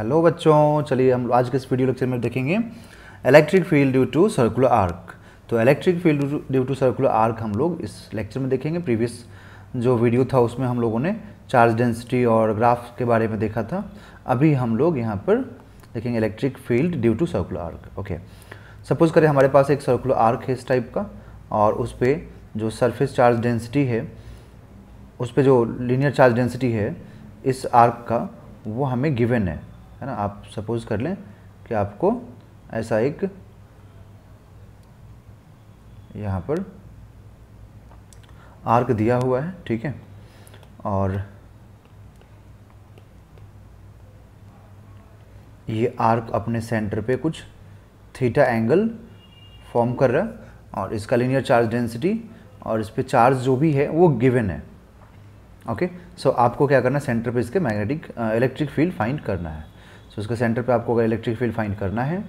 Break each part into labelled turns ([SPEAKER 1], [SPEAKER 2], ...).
[SPEAKER 1] Hello बच्चों चलिए हम आज के इस वीडियो लेक्चर में देखेंगे electric field due to circular arc तो electric field due to circular arc हम लोग इस लेक्चर में देखेंगे प्रीवियस जो वीडियो था उसमें हम लोगों ने चार्ज डेंसिटी और ग्राफ के बारे में देखा था अभी हम लोग यहाँ पर देखेंगे electric field due to circular arc okay suppose करें हमारे पास एक सर्कुलर आर्क है इस टाइप का और उस पर जो सरफेस चार्ज डेंसिटी है उस पर जो लीनियर चार्ज डेंसिटी है इस आर्क का वो हमें गिवन है है ना आप सपोज कर लें कि आपको ऐसा एक यहाँ पर आर्क दिया हुआ है ठीक है और ये आर्क अपने सेंटर पे कुछ थीटा एंगल फॉर्म कर रहा है और इसका लीनियर चार्ज डेंसिटी और इस पर चार्ज जो भी है वो गिवन है ओके okay? सो so, आपको क्या करना है सेंटर पे इसके मैग्नेटिक इलेक्ट्रिक फील्ड फाइंड करना है तो इसके सेंटर पे आपको अगर इलेक्ट्रिक फील्ड फाइंड करना है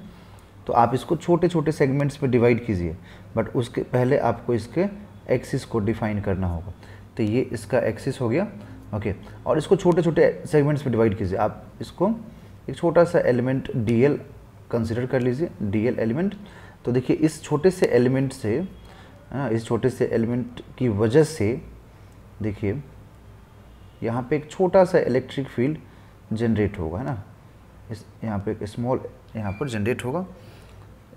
[SPEAKER 1] तो आप इसको छोटे छोटे सेगमेंट्स में डिवाइड कीजिए बट उसके पहले आपको इसके एक्सिस को डिफाइन करना होगा तो ये इसका एक्सिस हो गया ओके और इसको छोटे छोटे सेगमेंट्स में डिवाइड कीजिए आप इसको एक छोटा सा एलिमेंट डी एल कंसिडर कर लीजिए डी एल एलिमेंट तो देखिए इस छोटे से एलिमेंट हाँ, से इस छोटे से एलिमेंट की वजह से देखिए यहाँ पे एक छोटा सा इलेक्ट्रिक फील्ड जनरेट होगा है ना इस यहाँ पे स्मॉल यहाँ पर जनरेट होगा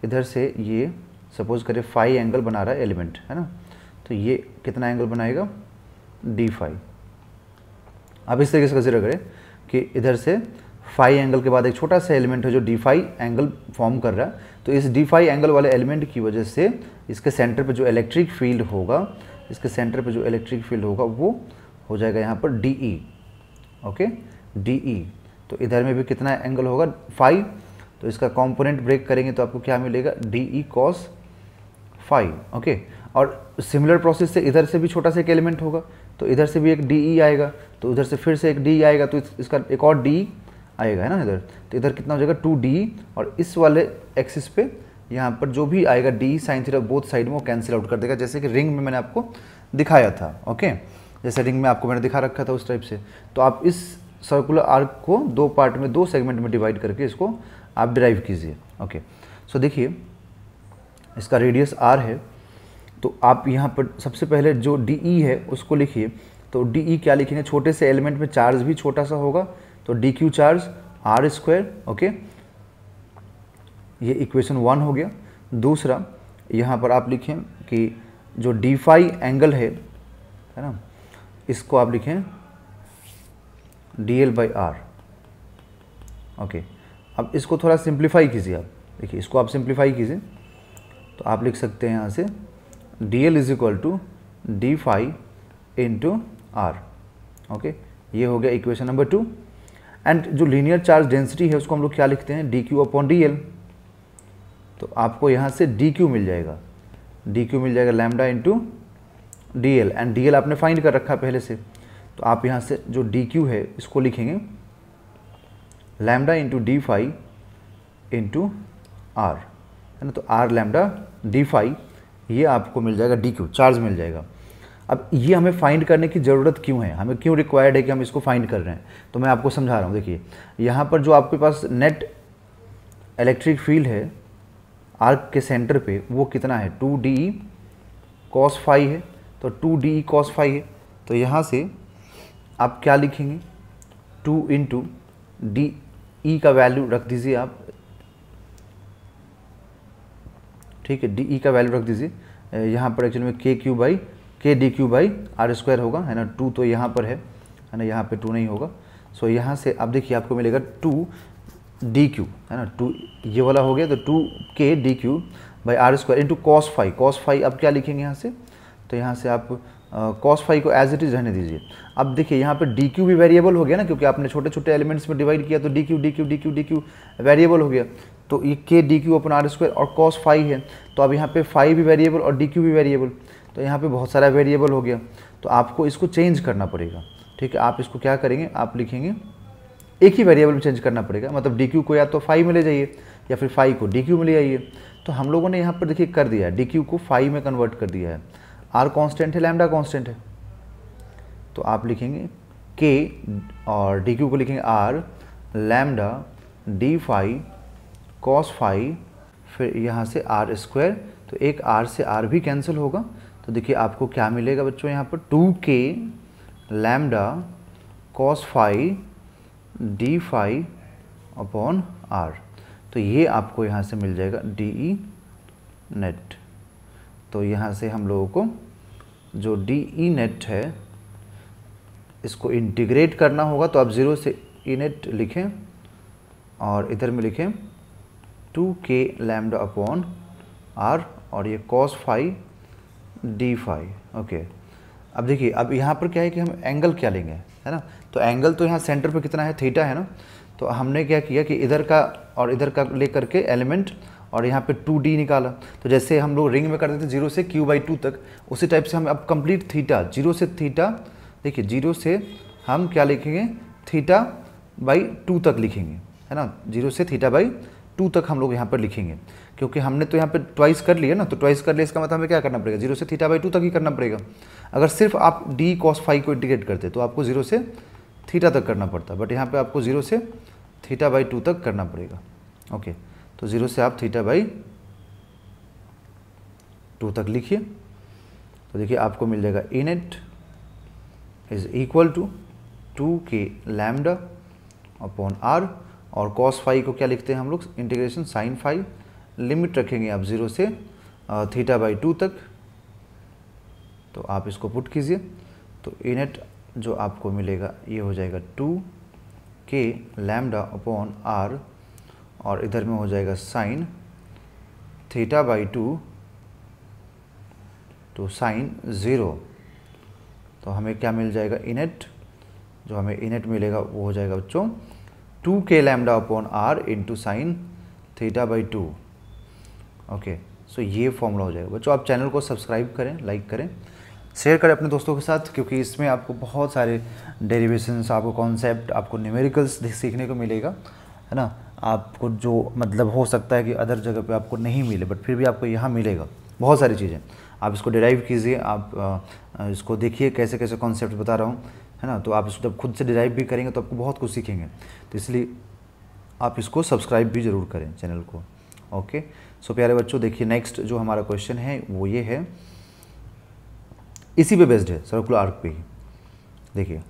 [SPEAKER 1] इधर से ये सपोज करें फाई एंगल बना रहा है एलिमेंट है ना तो ये कितना एंगल बनाएगा डी फाइव अब इस तरीके से कंसिडर करें कि इधर से फाई एंगल के बाद एक छोटा सा एलिमेंट है जो डी फाइव एंगल फॉर्म कर रहा है तो इस डी फाइव एंगल वाले एलिमेंट की वजह से इसके सेंटर पर जो इलेक्ट्रिक फील्ड होगा इसके सेंटर पर जो इलेक्ट्रिक फील्ड होगा वो हो जाएगा यहाँ पर D E okay D E तो इधर में भी कितना एंगल होगा फाइव तो इसका कॉम्पोनेंट ब्रेक करेंगे तो आपको क्या मिलेगा D E cos five okay और सिमिलर प्रोसेस से इधर से भी छोटा सा एक एलिमेंट होगा तो इधर से भी एक डी ई e आएगा तो उधर से फिर से एक डी e आएगा तो इसका एक और डी e आएगा है ना इधर तो इधर कितना हो जाएगा टू डी और इस वाले एक्सिस पे यहाँ पर जो भी आएगा D sine theta both side में वो कैंसिल आउट कर देगा जैसे कि रिंग में मैंने आपको दिखाया था ओके जैसे रिंग में आपको मैंने दिखा रखा था उस टाइप से तो आप इस सर्कुलर आर्क को दो पार्ट में दो सेगमेंट में डिवाइड करके इसको आप ड्राइव कीजिए ओके सो देखिए इसका रेडियस आर है तो आप यहाँ पर सबसे पहले जो डी ई है उसको लिखिए तो डी ई क्या लिखेंगे छोटे से एलिमेंट में चार्ज भी छोटा सा होगा तो D Q charge R square okay ये इक्वेशन वन हो गया दूसरा यहाँ पर आप लिखें कि जो डी फाई एंगल है है ना इसको आप लिखें D L by R okay अब इसको थोड़ा सिंप्लीफाई कीजिए आप देखिए इसको आप सिंप्लीफाई कीजिए तो आप लिख सकते हैं यहाँ से D L is equal to D phi into R okay ये हो गया इक्वेशन नंबर टू एंड जो लीनियर चार्ज डेंसिटी है उसको हम लोग क्या लिखते हैं D Q upon D L तो आपको यहाँ से डी क्यू मिल जाएगा डी क्यू मिल जाएगा lambda into D L and D L आपने फाइंड कर रखा पहले से तो आप यहाँ से जो डी क्यू है इसको लिखेंगे lambda into D phi into R है ना तो आर लैमडा डी फाई ये आपको मिल जाएगा डी क्यू चार्ज मिल जाएगा अब ये हमें फाइंड करने की ज़रूरत क्यों है हमें क्यों रिक्वायर्ड है कि हम इसको फाइंड कर रहे हैं तो मैं आपको समझा रहा हूँ देखिए यहाँ पर जो आपके पास नेट इलेक्ट्रिक फील्ड है आर्क के सेंटर पे वो कितना है टू डी कॉस फाइव है तो टू डी कॉस फाइव है तो यहाँ से आप क्या लिखेंगे टू इंटू डी ई का वैल्यू रख दीजिए आप ठीक है डी ई e का वैल्यू रख दीजिए यहाँ पर एक्चुअली में K Q by K D Q by R square होगा है ना टू तो यहाँ पर है है ना यहाँ पे टू नहीं होगा सो यहाँ से अब देखिए आपको मिलेगा टू डी क्यू है ना टू ये वाला हो गया तो two K D Q by R square into cos five cos five अब क्या लिखेंगे यहाँ से तो यहाँ से आप कॉस फाइव को एज इट इज़ रहने दीजिए अब देखिए यहाँ पे डी क्यू भी वेरिएबल हो गया ना क्योंकि आपने छोटे छोटे एलिमेंट्स में डिवाइड किया तो D Q D Q D Q D Q variable हो गया तो ये K D Q upon R square और कॉस फाइव है तो अब यहाँ पे फाइव भी वेरिएबल और डी क्यू भी वेरिएबल तो यहाँ पे बहुत सारा वेरिएबल हो गया तो आपको इसको चेंज करना पड़ेगा ठीक है आप इसको क्या करेंगे आप लिखेंगे एक ही वेरिएबल में चेंज करना पड़ेगा मतलब डी क्यू को या तो फाइव में ले जाइए या फिर फाइव को डी क्यू में ले आइए तो हम लोगों ने यहाँ पर देखिए कर दिया है डी क्यू को फाइव में कन्वर्ट कर दिया है आर कांस्टेंट है लैमडा कांस्टेंट है तो आप लिखेंगे के और डी क्यू को लिखेंगे R lambda D phi cos phi फिर यहाँ से आर स्क्वायर तो एक आर से आर भी कैंसिल होगा तो देखिए आपको क्या मिलेगा बच्चों यहाँ पर two K lambda cos phi D phi upon R तो ये आपको यहाँ से मिल जाएगा डी ई नेट तो यहाँ से हम लोगों को जो डी ई नेट है इसको इंटीग्रेट करना होगा तो आप ज़ीरो से ई e नेट लिखें और इधर में लिखें to K lambda upon R और ये cos five D five okay अब देखिए अब यहाँ पर क्या है कि हम एंगल क्या लेंगे है ना तो एंगल तो यहाँ सेंटर पर कितना है थीटा है ना तो हमने क्या किया कि इधर का और इधर का ले करके एलिमेंट और यहाँ पे टू डी निकाला तो जैसे हम लोग रिंग में करते थे जीरो से क्यू बाई टू तक उसी टाइप से हम अब कंप्लीट थीटा जीरो से थीटा देखिए जीरो से हम क्या लिखेंगे थीटा बाई टू तक लिखेंगे है ना जीरो से थीटा बाई टू तक हम लोग यहाँ पर लिखेंगे क्योंकि हमने तो यहाँ पर ट्वाइस कर लिया ना तो ट्वाइस कर लिया इसका मतलब हमें क्या करना पड़ेगा जीरो से थीटा बाई टू तक ही करना पड़ेगा अगर सिर्फ आप डी कॉस फाइव को इंटीग्रेट करते तो आपको जीरो से थीटा तक करना पड़ता बट यहाँ पर आपको जीरो से थीटा बाई टू तक करना पड़ेगा ओके okay. तो ज़ीरो से आप थीटा बाई टू तक लिखिए तो देखिए आपको मिल जाएगा in at is equal to two K lambda upon R और कॉस फाइव को क्या लिखते हैं हम लोग इंटीग्रेशन साइन फाइव लिमिट रखेंगे आप ज़ीरो से थीटा बाई टू तक तो आप इसको पुट कीजिए तो इनेट जो आपको मिलेगा ये हो जाएगा to K lambda upon R और इधर में हो जाएगा sine theta by two two तो साइन ज़ीरो तो हमें क्या मिल जाएगा इनेट जो हमें इनेट मिलेगा वो हो जाएगा बच्चों two K lambda upon R into sine theta by two okay so ये फॉर्मूला हो जाएगा बच्चों आप चैनल को सब्सक्राइब करें लाइक करें शेयर करें अपने दोस्तों के साथ क्योंकि इसमें आपको बहुत सारे डेरिवेशंस आपको कॉन्सेप्ट आपको न्यूमेरिकल्स सीखने को मिलेगा है ना आपको जो मतलब हो सकता है कि अदर जगह पे आपको नहीं मिले बट फिर भी आपको यहाँ मिलेगा बहुत सारी चीज़ें आप इसको डिराइव कीजिए आप इसको देखिए कैसे कैसे कॉन्सेप्ट बता रहा हूँ है ना तो आप इसको जब खुद से डिराइव भी करेंगे तो आपको बहुत कुछ सीखेंगे तो इसलिए आप इसको सब्सक्राइब भी ज़रूर करें चैनल को ओके सो प्यारे बच्चों देखिए नेक्स्ट जो हमारा क्वेश्चन है वो ये है इसी पे बेस्ड है सर्कुलर आर्क पे ही देखिए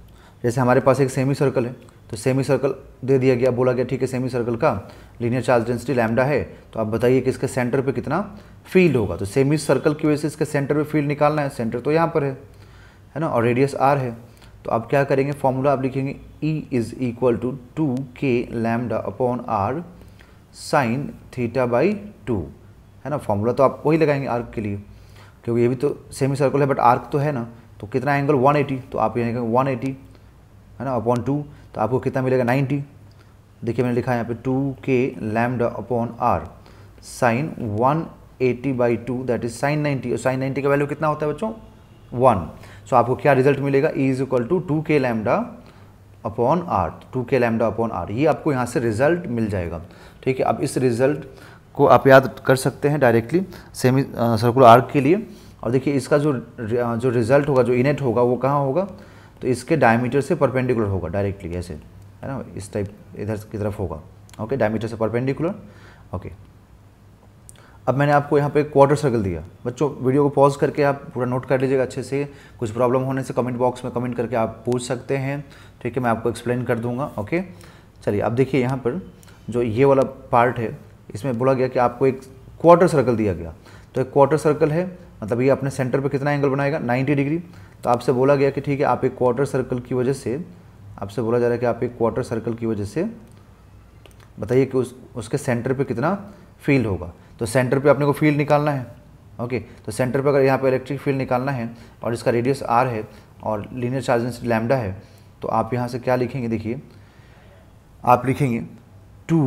[SPEAKER 1] जैसे हमारे पास एक सेमी सर्कल है तो सेमी सर्कल दे दिया गया बोला गया ठीक है सेमी सर्कल का लीनियर चार्ज डेंसिटी लैमडा है तो आप बताइए कि इसके सेंटर पे कितना फील्ड होगा तो सेमी सर्कल की वजह से इसके सेंटर पे फील्ड निकालना है सेंटर तो यहाँ पर है है ना और रेडियस आर है तो आप क्या करेंगे फॉर्मूला आप लिखेंगे E is equal to two K lambda upon R sine theta by two है ना फॉर्मूला तो आप वही लगाएंगे आर्क के लिए क्योंकि ये भी तो सेमी सर्कल है बट आर्क तो है ना तो कितना एंगल 180 तो आप ये वन एटी है ना अपॉन टू तो आपको कितना मिलेगा नाइन्टी देखिए मैंने लिखा है यहाँ पे two K lambda upon R sine one eighty by two that is sine ninety और साइन नाइन्टी का वैल्यू कितना होता है बच्चों वन सो so, आपको क्या रिजल्ट मिलेगा E is equal to two K lambda upon R two K lambda upon R ये आपको यहाँ से रिजल्ट मिल जाएगा ठीक है अब इस रिजल्ट को आप याद कर सकते हैं डायरेक्टली सेमी सर्कुलर आर्क के लिए और देखिए इसका जो uh, जो रिजल्ट होगा जो इनेट होगा वो कहाँ होगा तो इसके डायमीटर से परपेंडिकुलर होगा डायरेक्टली ऐसे है ना इस टाइप इधर की तरफ होगा ओके डायमीटर से परपेंडिकुलर ओके अब मैंने आपको यहाँ पे क्वार्टर सर्कल दिया बच्चों वीडियो को पॉज करके आप पूरा नोट कर लीजिएगा अच्छे से कुछ प्रॉब्लम होने से कमेंट बॉक्स में कमेंट करके आप पूछ सकते हैं ठीक है मैं आपको एक्सप्लेन कर दूंगा ओके चलिए अब देखिए यहाँ पर जो ये वाला पार्ट है इसमें बोला गया कि आपको एक क्वार्टर सर्कल दिया गया तो एक क्वार्टर सर्कल है मतलब ये अपने सेंटर पर कितना एंगल बनाएगा नाइन्टी डिग्री तो आपसे बोला गया कि ठीक है आप एक क्वार्टर सर्कल की वजह से आपसे बोला जा रहा है कि आप एक क्वार्टर सर्कल की वजह से बताइए कि उस उसके सेंटर पे कितना फील्ड होगा तो सेंटर पे अपने को फील्ड निकालना है ओके तो सेंटर पे अगर यहाँ पे इलेक्ट्रिक फील्ड निकालना है और इसका रेडियस आर है और लीनियर चार्जेस लैमडा है तो आप यहाँ से क्या लिखेंगे देखिए आप लिखेंगे two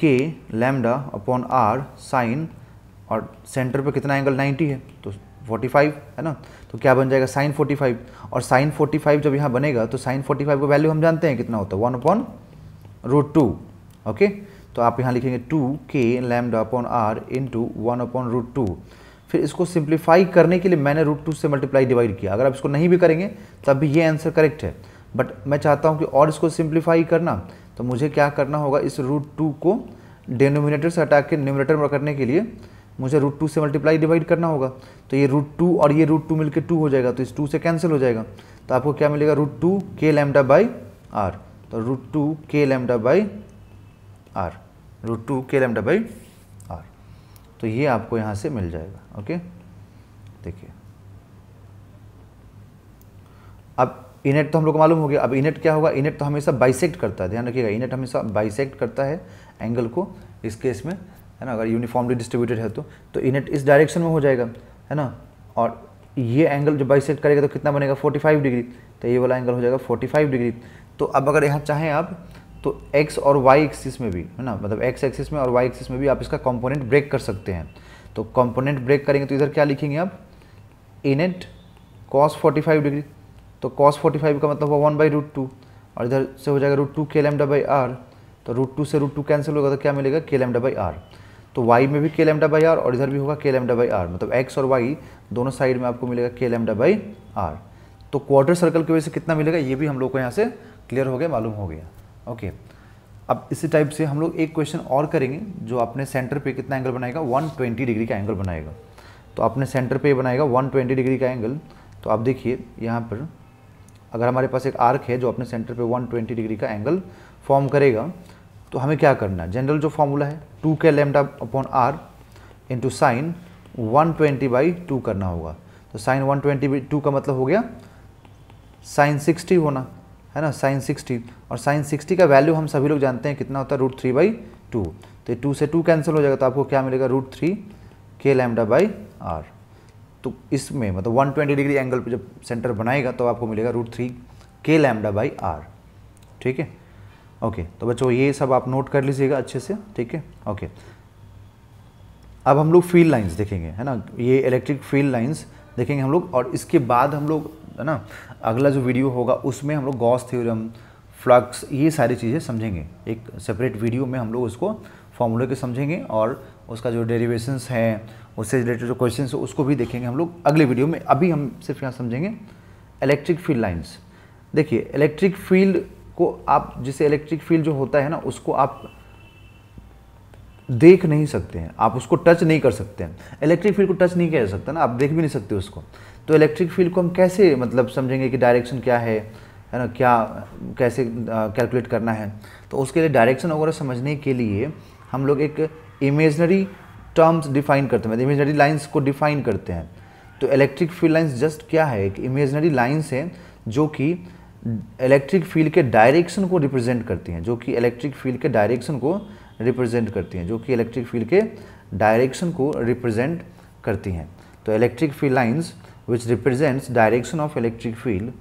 [SPEAKER 1] K lambda upon R sine और सेंटर पे कितना एंगल 90 है तो 45 है ना तो क्या बन जाएगा साइन 45 और साइन 45 जब यहाँ बनेगा तो साइन 45 का वैल्यू हम जानते हैं कितना होता है one upon root two okay तो आप यहाँ लिखेंगे two K lambda upon R into one upon root two फिर इसको सिंप्लीफाई करने के लिए मैंने रूट टू से मल्टीप्लाई डिवाइड किया अगर आप इसको नहीं भी करेंगे तब भी ये आंसर करेक्ट है बट मैं चाहता हूँ कि और इसको सिंप्लीफाई करना तो मुझे क्या करना होगा इस रूट टू को डिनोमिनेटर से हटा के न्यूमिनेटर में करने के लिए मुझे रूट टू से मल्टीप्लाई डिवाइड करना होगा तो ये रूट टू और ये रूट टू मिलकर टू हो जाएगा तो इस टू से कैंसिल हो जाएगा तो आपको क्या मिलेगा root two K lambda by R तो root two K lambda by R root two K lambda by R तो ये आपको यहाँ से मिल जाएगा ओके देखिए अब इनेट तो हम लोग को मालूम हो गया अब इनेट क्या होगा इनेट तो हमेशा बाइसेक्ट करता है ध्यान रखिएगा इनेट हमेशा बाइसेक्ट करता है एंगल को इस केस में है ना अगर यूनिफॉर्मली डिस्ट्रीब्यूटेड है तो तो इनेट इस डायरेक्शन में हो जाएगा है ना और ये एंगल जो बाई करेगा तो कितना बनेगा 45 डिग्री तो ये वाला एंगल हो जाएगा 45 डिग्री तो अब अगर यहाँ चाहें आप तो एक्स और वाई एक्सिस में भी है ना मतलब एक्स एक्सिस में और वाई एक्सिस में भी आप इसका कॉम्पोनेंट ब्रेक कर सकते हैं तो कॉम्पोनेंट ब्रेक करेंगे तो इधर क्या लिखेंगे आप इनेट कॉस 45 डिग्री तो कॉस 45 का मतलब हुआ वन बाई रूट टू और इधर से हो जाएगा root two K lambda by R तो रूट टू से रूट टू कैंसिल होगा तो क्या मिलेगा के एम बाई आर तो वाई में भी के लेमडा बाई आर और इधर भी होगा के लेमडा बाई आर मतलब एक्स और वाई दोनों साइड में आपको मिलेगा के लेमडा बाई आर तो क्वार्टर सर्कल की वजह से कितना मिलेगा ये भी हम लोग को यहाँ से क्लियर हो गया मालूम हो गया ओके अब इसी टाइप से हम लोग एक क्वेश्चन और करेंगे जो अपने सेंटर पे कितना एंगल बनाएगा 120 डिग्री का एंगल बनाएगा तो अपने सेंटर पे बनाएगा 120 डिग्री का एंगल तो आप देखिए यहाँ पर अगर हमारे पास एक आर्क है जो अपने सेंटर पे 120 डिग्री का एंगल फॉर्म करेगा तो हमें क्या करना है जनरल जो फॉर्मूला है two K lambda upon R into sine one twenty by two करना होगा तो sine one twenty by two का मतलब हो गया साइन सिक्सटी होना है ना साइन सिक्सटी और साइन सिक्सटी का वैल्यू हम सभी लोग जानते हैं कितना होता है रूट थ्री बाई टू तो टू से टू कैंसिल हो जाएगा तो आपको क्या मिलेगा root three K lambda by R तो इसमें मतलब वन ट्वेंटी डिग्री एंगल पर जब सेंटर बनाएगा तो आपको मिलेगा root three K lambda by R ठीक है ओके तो बच्चों ये सब आप नोट कर लीजिएगा अच्छे से ठीक है ओके अब हम लोग फील्ड लाइंस देखेंगे है ना ये इलेक्ट्रिक फील्ड लाइंस देखेंगे हम लोग और इसके बाद हम लोग है ना अगला जो वीडियो होगा उसमें हम लोग गॉस थ्योरम फ्लक्स ये सारी चीज़ें समझेंगे एक सेपरेट वीडियो में हम लोग उसको फॉर्मूले के समझेंगे और उसका जो डेरिवेशंस है उससे रिलेटेड जो क्वेश्चन है उसको भी देखेंगे हम लोग अगले वीडियो में अभी हम सिर्फ यहाँ समझेंगे इलेक्ट्रिक फील्ड लाइन्स देखिए इलेक्ट्रिक फील्ड को आप जिसे इलेक्ट्रिक फील्ड जो होता है ना उसको आप देख नहीं सकते हैं आप उसको टच नहीं कर सकते हैं इलेक्ट्रिक फील्ड को टच नहीं कर सकता ना आप देख भी नहीं सकते उसको तो इलेक्ट्रिक फील्ड को हम कैसे मतलब समझेंगे कि डायरेक्शन क्या है है ना क्या कैसे कैलकुलेट करना है तो उसके लिए डायरेक्शन वगैरह समझने के लिए हम लोग एक इमेजनरी टर्म्स डिफाइन करते हैं इमेजनरी मतलब लाइन्स को डिफाइन करते हैं तो इलेक्ट्रिक फील्ड लाइन्स जस्ट क्या है एक इमेजनरी लाइन्स हैं जो कि इलेक्ट्रिक फील्ड के डायरेक्शन को रिप्रेजेंट करती हैं जो कि इलेक्ट्रिक फील्ड के डायरेक्शन को रिप्रेजेंट करती हैं जो कि इलेक्ट्रिक फील्ड के डायरेक्शन को रिप्रेजेंट करती हैं तो electric field lines which represents direction of electric field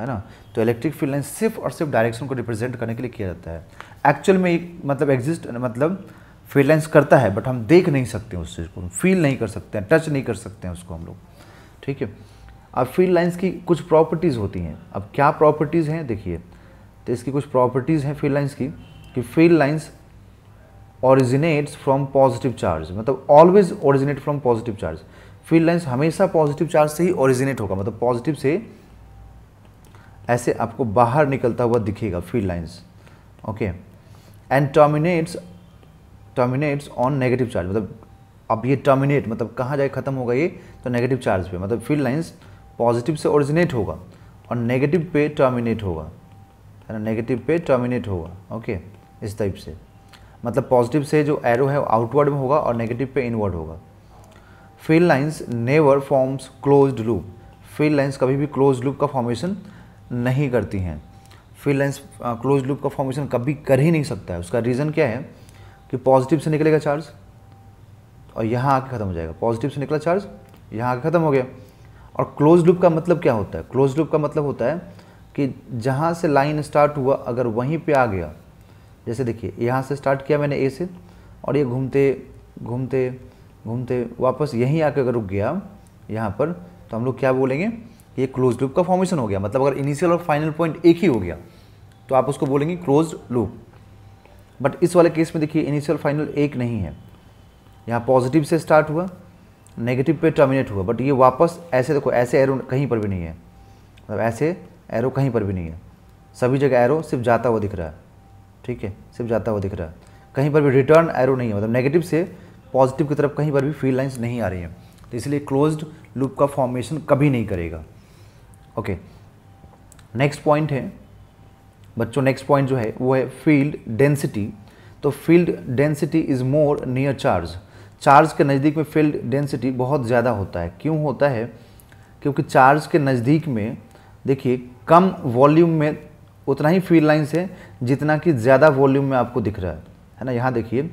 [SPEAKER 1] है ना तो इलेक्ट्रिक फील्ड लाइन सिर्फ और सिर्फ डायरेक्शन को रिप्रेजेंट करने के लिए किया जाता है एक्चुअल में एक मतलब एग्जिस्ट मतलब फील्ड लाइन्स करता है बट हम देख नहीं सकते उस चीज़ को फील नहीं कर सकते हैं टच नहीं कर सकते हैं उसको हम लोग ठीक है अब फील्ड लाइंस की कुछ प्रॉपर्टीज़ होती हैं अब क्या प्रॉपर्टीज़ हैं देखिए तो इसकी कुछ प्रॉपर्टीज़ हैं फील्ड लाइंस की कि field lines originates from positive charge मतलब always originate from positive charge field lines हमेशा पॉजिटिव चार्ज से ही ओरिजिनेट होगा मतलब पॉजिटिव से ऐसे आपको बाहर निकलता हुआ दिखेगा field lines okay and terminates terminates on negative charge मतलब अब ये टर्मिनेट मतलब कहाँ जाए खत्म होगा ये तो नेगेटिव चार्ज पे मतलब फील्ड लाइन्स पॉजिटिव से ओरिजिनेट होगा और नेगेटिव पे टर्मिनेट होगा है ना नेगेटिव पे टर्मिनेट होगा ओके इस टाइप से मतलब पॉजिटिव से जो एरो है आउटवर्ड में होगा और नेगेटिव पे इनवर्ड होगा field lines never forms closed loop field lines कभी भी क्लोज लूप का फॉर्मेशन नहीं करती हैं फील्ड लाइंस क्लोज लूप का फॉर्मेशन कभी कर ही नहीं सकता है उसका रीज़न क्या है कि पॉजिटिव से निकलेगा चार्ज और यहाँ आके ख़त्म हो जाएगा पॉजिटिव से निकला चार्ज यहाँ आके ख़त्म हो गया और क्लोज लूप का मतलब क्या होता है क्लोज लूप का मतलब होता है कि जहाँ से लाइन स्टार्ट हुआ अगर वहीं पे आ गया जैसे देखिए यहाँ से स्टार्ट किया मैंने ए से और ये घूमते घूमते घूमते वापस यहीं आकर अगर रुक गया यहाँ पर तो हम लोग क्या बोलेंगे ये क्लोज लूप का फॉर्मेशन हो गया मतलब अगर इनिशियल और फाइनल पॉइंट एक ही हो गया तो आप उसको बोलेंगे क्लोज लूप बट इस वाले केस में देखिए इनिशियल फाइनल एक नहीं है यहाँ पॉजिटिव से स्टार्ट हुआ नेगेटिव पे टर्मिनेट हुआ बट ये वापस ऐसे देखो ऐसे एरो कहीं पर भी नहीं है मतलब ऐसे एरो कहीं पर भी नहीं है सभी जगह एरो सिर्फ जाता हुआ दिख रहा है ठीक है सिर्फ जाता हुआ दिख रहा है कहीं पर भी रिटर्न एरो नहीं है मतलब नेगेटिव से पॉजिटिव की तरफ कहीं पर भी फील्ड लाइन्स नहीं आ रही हैं तो इसलिए क्लोज्ड लूप का फॉर्मेशन कभी नहीं करेगा ओके नेक्स्ट पॉइंट है बच्चों नेक्स्ट पॉइंट जो है वो है फील्ड डेंसिटी तो field density is more near charge charge के नज़दीक में फील्ड डेंसिटी बहुत ज़्यादा होता है क्यों होता है क्योंकि चार्ज के नज़दीक में देखिए कम वॉल्यूम में उतना ही फील्ड लाइन्स है जितना कि ज़्यादा वॉल्यूम में आपको दिख रहा है है ना यहाँ देखिए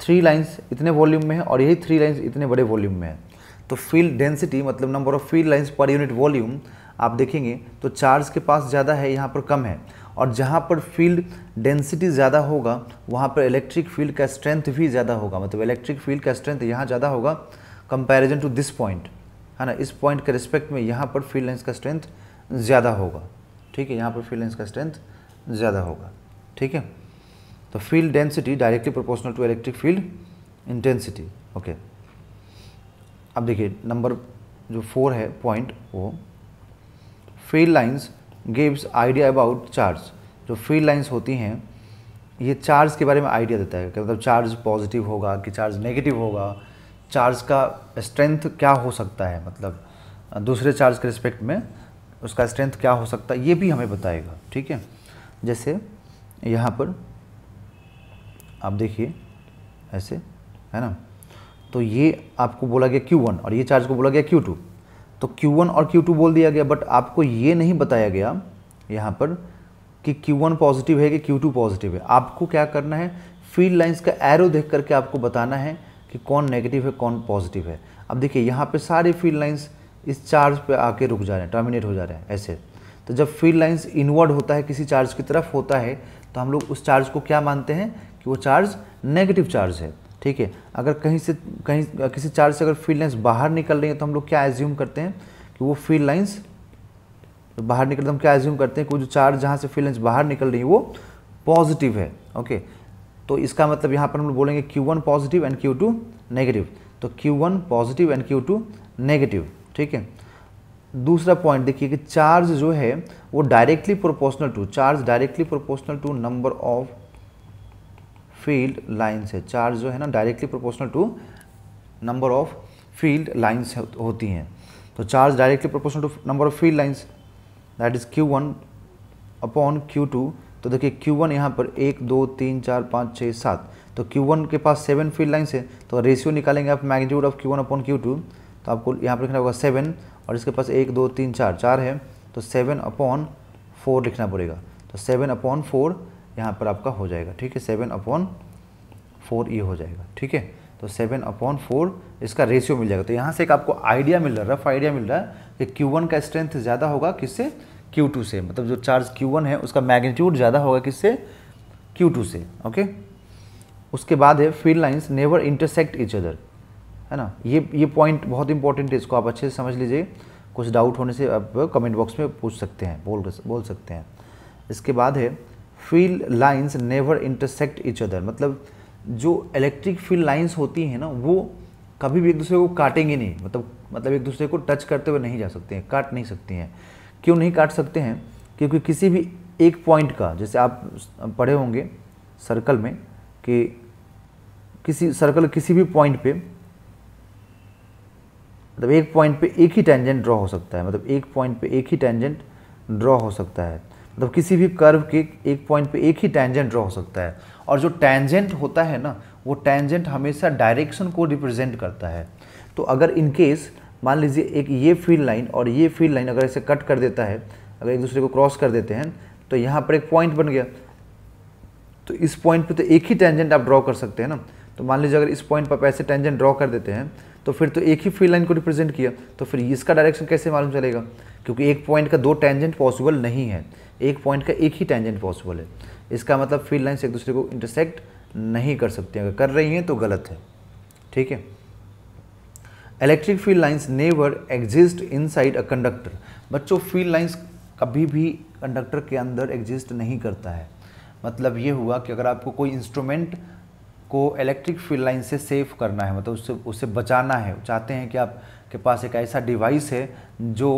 [SPEAKER 1] थ्री लाइन्स इतने वॉल्यूम में है और यही थ्री लाइन्स इतने बड़े वॉल्यूम में है तो फील्ड डेंसिटी मतलब number of field lines per unit volume आप देखेंगे तो चार्ज के पास ज़्यादा है यहाँ पर कम है और जहाँ पर फील्ड डेंसिटी ज़्यादा होगा वहाँ पर इलेक्ट्रिक फील्ड का स्ट्रेंथ भी ज़्यादा होगा मतलब इलेक्ट्रिक फील्ड का स्ट्रेंथ यहाँ ज़्यादा होगा कंपैरिजन टू दिस पॉइंट है ना इस पॉइंट के रिस्पेक्ट में यहाँ पर फील्ड लेंस का स्ट्रेंथ ज़्यादा होगा ठीक है यहाँ पर फील्ड लेंस का स्ट्रेंथ ज़्यादा होगा ठीक है तो field density directly proportional to electric field intensity okay अब देखिए नंबर जो फोर है पॉइंट वो field lines gives idea about charge जो फील्ड लाइन्स होती हैं ये चार्ज के बारे में आइडिया देता है कि मतलब चार्ज पॉजिटिव होगा कि चार्ज नेगेटिव होगा चार्ज का स्ट्रेंथ क्या हो सकता है मतलब दूसरे चार्ज के रिस्पेक्ट में उसका स्ट्रेंथ क्या हो सकता है ये भी हमें बताएगा ठीक है जैसे यहाँ पर आप देखिए ऐसे है ना तो ये आपको बोला गया Q1 और ये चार्ज को बोला गया Q2 तो Q1 और Q2 बोल दिया गया बट आपको ये नहीं बताया गया यहाँ पर कि Q1 पॉजिटिव है कि Q2 पॉजिटिव है आपको क्या करना है फील्ड लाइंस का एरो देख करके आपको बताना है कि कौन नेगेटिव है कौन पॉजिटिव है अब देखिए यहाँ पे सारे फील्ड लाइंस इस चार्ज पे आके रुक जा रहे हैं टर्मिनेट हो जा रहे हैं ऐसे तो जब फील्ड लाइंस इनवर्ड होता है किसी चार्ज की तरफ होता है तो हम लोग उस चार्ज को क्या मानते हैं कि वो चार्ज नेगेटिव चार्ज है ठीक है अगर कहीं से कहीं किसी चार्ज से अगर फील्ड लाइन्स बाहर निकल रही है तो हम लोग क्या एज्यूम करते हैं कि वो फील्ड लाइन्स तो बाहर निकल हम क्या एज्यूम करते हैं कि वो जो चार्ज जहाँ से फील्ड लाइन्स बाहर निकल रही है वो पॉजिटिव है ओके तो इसका मतलब यहाँ पर हम लोग बोलेंगे Q1 positive and Q2 negative तो Q1 positive and Q2 negative ठीक है दूसरा पॉइंट देखिए कि चार्ज जो है वो directly proportional to charge directly proportional to number of field lines है चार्ज जो है ना directly proportional to number of field lines होती हैं तो charge directly proportional to number of field lines that is Q one upon Q two तो देखिए Q one यहाँ पर एक दो तीन चार पाँच छः सात तो क्यू वन के पास सेवन फील्ड लाइन्स है तो रेशियो निकालेंगे आप magnitude of Q one upon Q two तो आपको यहाँ पर लिखना होगा सेवन और इसके पास एक दो तीन चार चार है तो सेवन अपॉन फोर लिखना पड़ेगा तो सेवन अपॉन फोर यहाँ पर आपका हो जाएगा ठीक है सेवन अपॉन फोर ई हो जाएगा ठीक है तो सेवन अपॉन फोर इसका रेशियो मिल जाएगा तो यहाँ से एक आपको आइडिया मिल रहा है रफ आइडिया मिल रहा है कि क्यू वन का स्ट्रेंथ ज़्यादा होगा किससे क्यू टू से मतलब जो चार्ज क्यू वन है उसका मैग्नीट्यूड ज़्यादा होगा किससे क्यू टू से ओके उसके बाद है field lines never intersect each other है ना ये ये पॉइंट बहुत इंपॉर्टेंट है इसको आप अच्छे से समझ लीजिए कुछ डाउट होने से आप कमेंट बॉक्स में पूछ सकते हैं बोल बोल सकते हैं इसके बाद है field lines never intersect each other मतलब जो इलेक्ट्रिक फील्ड लाइन्स होती हैं ना वो कभी भी एक दूसरे को काटेंगे नहीं मतलब मतलब एक दूसरे को टच करते हुए नहीं जा सकते हैं काट नहीं सकते हैं क्यों नहीं काट सकते हैं क्योंकि किसी भी एक पॉइंट का जैसे आप पढ़े होंगे सर्कल में कि किसी सर्कल किसी भी पॉइंट पे मतलब एक पॉइंट पे एक ही टेंजेंट ड्रॉ हो सकता है मतलब एक पॉइंट पे एक ही टेंजेंट ड्रॉ हो सकता है मतलब किसी भी कर्व के एक पॉइंट पे एक ही टैंजेंट ड्रॉ हो सकता है और जो टैंजेंट होता है ना वो टैंजेंट हमेशा डायरेक्शन को रिप्रेजेंट करता है तो अगर इन केस मान लीजिए एक ये फील्ड लाइन और ये फील्ड लाइन अगर ऐसे कट कर देता है अगर एक दूसरे को क्रॉस कर देते हैं तो यहाँ पर एक पॉइंट बन गया तो इस पॉइंट पर तो एक ही टेंजेंट आप ड्रॉ कर सकते हैं ना तो मान लीजिए अगर इस पॉइंट पर आप ऐसे टेंजेंट ड्रॉ कर देते हैं तो फिर तो एक ही फील्ड लाइन को रिप्रेजेंट किया तो फिर इसका डायरेक्शन कैसे मालूम चलेगा क्योंकि एक पॉइंट का दो टेंजेंट पॉसिबल नहीं है एक पॉइंट का एक ही टेंजेंट पॉसिबल है इसका मतलब फील्ड लाइन्स एक दूसरे को इंटरसेक्ट नहीं कर सकती अगर कर रही हैं तो गलत है ठीक है electric field lines never exist in a conductor बच्चों फील्ड लाइन्स कभी भी कंडक्टर के अंदर एग्जिस्ट नहीं करता है मतलब ये हुआ कि अगर आपको कोई इंस्ट्रूमेंट को इलेक्ट्रिक फील्ड लाइन से सेफ करना है मतलब उससे उससे बचाना है चाहते हैं कि आपके पास एक ऐसा डिवाइस है जो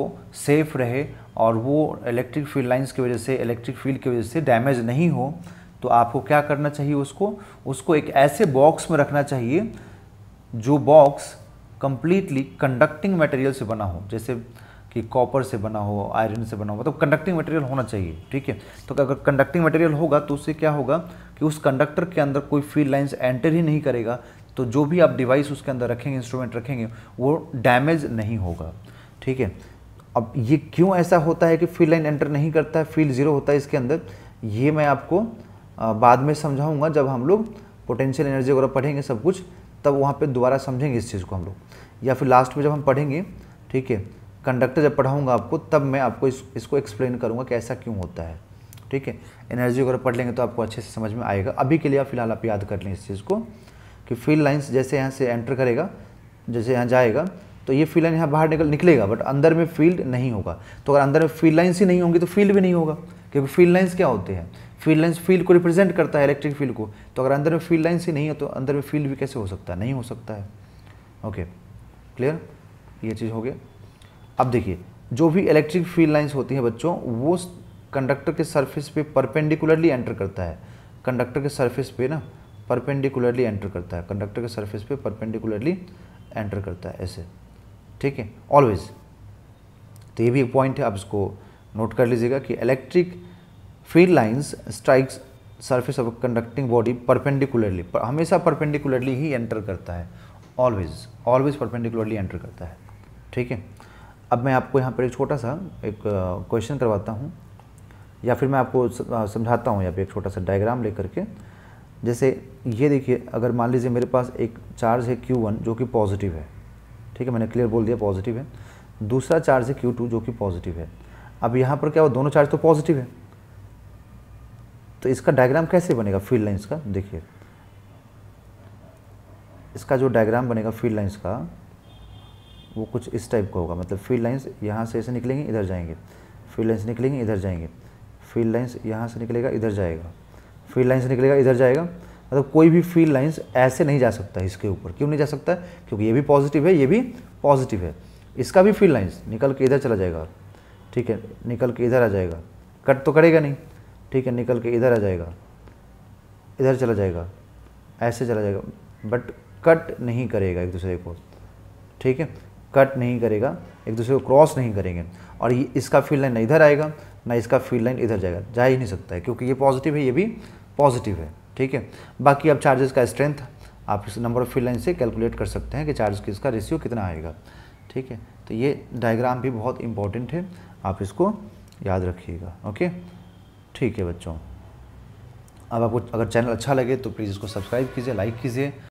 [SPEAKER 1] सेफ रहे और वो इलेक्ट्रिक फील्ड लाइंस की वजह से इलेक्ट्रिक फील्ड की वजह से डैमेज नहीं हो तो आपको क्या करना चाहिए उसको उसको एक ऐसे बॉक्स में रखना चाहिए जो बॉक्स कम्प्लीटली कंडक्टिंग मटेरियल से बना हो जैसे कि कॉपर से बना हो आयरन से बना हो मतलब कंडक्टिंग मटेरियल होना चाहिए ठीक है तो अगर कंडक्टिंग मटेरियल होगा तो उससे क्या होगा कि उस कंडक्टर के अंदर कोई फील्ड लाइंस एंटर ही नहीं करेगा तो जो भी आप डिवाइस उसके अंदर रखेंगे इंस्ट्रूमेंट रखेंगे वो डैमेज नहीं होगा ठीक है अब ये क्यों ऐसा होता है कि फील्ड लाइन एंटर नहीं करता है फील्ड ज़ीरो होता है इसके अंदर ये मैं आपको बाद में समझाऊंगा जब हम लोग पोटेंशियल एनर्जी वगैरह पढ़ेंगे सब कुछ तब वहाँ पे दोबारा समझेंगे इस चीज़ को हम लोग या फिर लास्ट में जब हम पढ़ेंगे ठीक है कंडक्टर जब पढ़ाऊँगा आपको तब मैं आपको इस, इसको एक्सप्लेन करूँगा कि ऐसा क्यों होता है ठीक है एनर्जी वगैरह पढ़ लेंगे तो आपको अच्छे से समझ में आएगा अभी के लिए आप फिलहाल आप याद कर लें इस चीज़ को कि फील्ड लाइन्स जैसे यहाँ से एंटर करेगा जैसे यहाँ जाएगा तो ये फील्ड लाइन यहाँ बाहर निकल निकलेगा बट अंदर में फील्ड नहीं होगा तो अगर अंदर में फील्ड लाइन्स ही नहीं होंगी तो फील्ड भी नहीं होगा क्योंकि फील्ड लाइन्स क्या होते हैं फील्ड लाइन्स फील्ड को रिप्रेजेंट करता है इलेक्ट्रिक फील्ड को तो अगर अंदर में फील्ड लाइन्स ही नहीं है तो अंदर में फील्ड भी कैसे हो सकता है नहीं हो सकता है ओके क्लियर ये चीज़ हो गया अब देखिए जो भी इलेक्ट्रिक फील्ड लाइन्स होती हैं बच्चों वो कंडक्टर के सर्फेस पे परपेंडिकुलरली एंटर करता है कंडक्टर के सर्फेस पर ना परपेंडिकुलरली एंटर करता है कंडक्टर के सर्फेस पे परपेंडिकुलरली एंटर करता है ऐसे ठीक है ऑलवेज तो ये भी एक पॉइंट है आप इसको नोट कर लीजिएगा कि electric field lines strikes surface of conducting body perpendicularly पर, हमेशा परपेंडिकुलरली ही एंटर करता है ऑलवेज ऑलवेज परपेंडिकुलरली एंटर करता है ठीक है अब मैं आपको यहाँ पर एक छोटा सा एक क्वेश्चन करवाता हूँ या फिर मैं आपको समझाता हूँ यहाँ पे एक छोटा सा डायग्राम लेकर के जैसे ये देखिए अगर मान लीजिए मेरे पास एक चार्ज है Q1 जो कि पॉजिटिव है ठीक है मैंने क्लियर बोल दिया पॉजिटिव है दूसरा चार्ज है टू जो कि पॉजिटिव है अब यहाँ पर क्या हो दोनों चार्ज तो पॉजिटिव है तो इसका डायग्राम कैसे बनेगा फील्ड लाइन्स का देखिए इसका जो डायग्राम बनेगा फील्ड लाइन्स का वो कुछ इस टाइप का होगा मतलब फील्ड लाइन्स यहाँ से ऐसे निकलेंगे इधर जाएंगे फील्ड लाइन्स निकलेंगे इधर जाएंगे फील्ड लाइन्स यहाँ से निकलेगा इधर जाएगा फील्ड लाइन से निकलेगा इधर जाएगा मतलब कोई भी फील्ड लाइन्स ऐसे नहीं जा सकता इसके ऊपर क्यों नहीं जा सकता क्योंकि ये भी पॉजिटिव है ये भी पॉजिटिव है इसका भी फील्ड लाइन्स निकल के इधर चला जाएगा ठीक है निकल के इधर आ जाएगा कट तो करेगा नहीं ठीक है निकल के इधर आ जाएगा इधर चला जाएगा ऐसे चला जाएगा बट कट नहीं करेगा एक दूसरे को ठीक है कट नहीं करेगा एक दूसरे को क्रॉस नहीं करेंगे और ये इसका फील्ड लाइन ना इधर आएगा ना इसका फील्ड लाइन इधर जाएगा जा ही नहीं सकता है क्योंकि ये पॉजिटिव है ये भी पॉजिटिव है ठीक है बाकी आप चार्जेस का स्ट्रेंथ आप इस नंबर ऑफ फील्ड लाइन से कैलकुलेट कर सकते हैं कि चार्ज किसका रेशियो कितना आएगा ठीक है तो ये डायग्राम भी बहुत इंपॉर्टेंट है आप इसको याद रखिएगा ओके ठीक है बच्चों अब आपको अगर चैनल अच्छा लगे तो प्लीज़ इसको सब्सक्राइब कीजिए लाइक कीजिए